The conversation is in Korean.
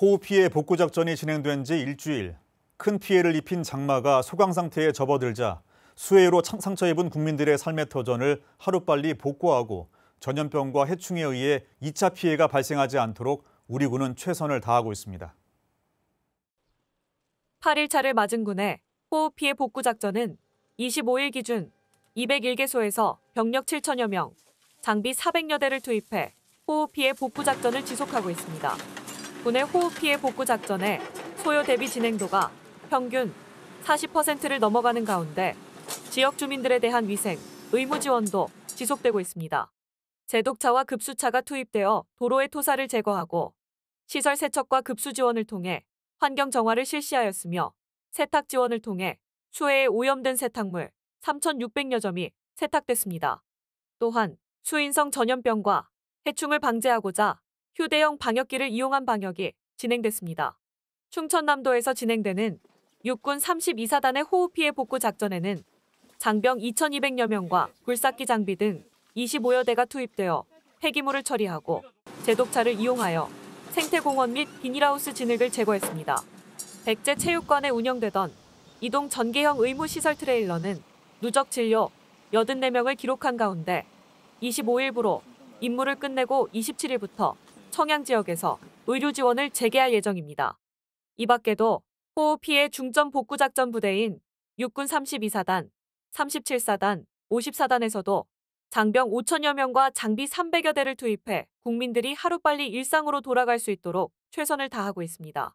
호우 피해 복구 작전이 진행된 지 일주일, 큰 피해를 입힌 장마가 소강 상태에 접어들자 수해로 상처 입은 국민들의 삶의 터전을 하루빨리 복구하고 전염병과 해충에 의해 2차 피해가 발생하지 않도록 우리 군은 최선을 다하고 있습니다. 8일차를 맞은 군의 호우 피해 복구 작전은 25일 기준 201개소에서 병력 7천여 명, 장비 400여 대를 투입해 호우 피해 복구 작전을 지속하고 있습니다. 군의 호흡 피해 복구 작전에 소요 대비 진행도가 평균 40%를 넘어가는 가운데 지역 주민들에 대한 위생, 의무 지원도 지속되고 있습니다. 제독차와 급수차가 투입되어 도로의 토사를 제거하고 시설 세척과 급수 지원을 통해 환경 정화를 실시하였으며 세탁 지원을 통해 수해에 오염된 세탁물 3,600여 점이 세탁됐습니다. 또한 수인성 전염병과 해충을 방제하고자 휴대용 방역기를 이용한 방역이 진행됐습니다. 충천남도에서 진행되는 육군 32사단의 호우피해 복구 작전에는 장병 2,200여 명과 굴삭기 장비 등 25여 대가 투입되어 폐기물을 처리하고 제독차를 이용하여 생태공원 및 비닐하우스 진흙을 제거했습니다. 백제 체육관에 운영되던 이동 전개형 의무시설 트레일러는 누적 진료 84명을 기록한 가운데 25일부로 임무를 끝내고 27일부터 청양 지역에서 의료 지원을 재개할 예정입니다. 이 밖에도 호우 피해 중점 복구 작전 부대인 육군 32사단, 37사단, 54단에서도 장병 5천여 명과 장비 300여 대를 투입해 국민들이 하루빨리 일상으로 돌아갈 수 있도록 최선을 다하고 있습니다.